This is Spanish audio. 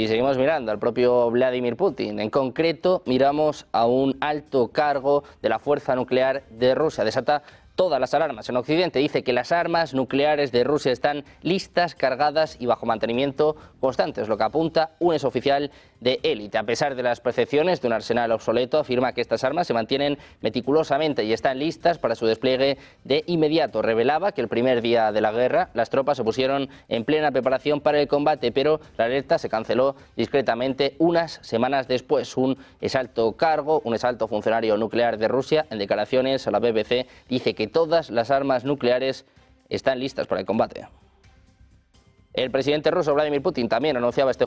Y seguimos mirando al propio Vladimir Putin. En concreto, miramos a un alto cargo de la fuerza nuclear de Rusia. Desata todas las alarmas. En Occidente dice que las armas nucleares de Rusia están listas, cargadas y bajo mantenimiento constante, es lo que apunta un exoficial de élite. A pesar de las percepciones de un arsenal obsoleto, afirma que estas armas se mantienen meticulosamente y están listas para su despliegue de inmediato. Revelaba que el primer día de la guerra las tropas se pusieron en plena preparación para el combate, pero la alerta se canceló discretamente unas semanas después. Un exalto cargo, un exalto funcionario nuclear de Rusia, en declaraciones a la BBC, dice que todas las armas nucleares están listas para el combate. El presidente ruso Vladimir Putin también anunciaba este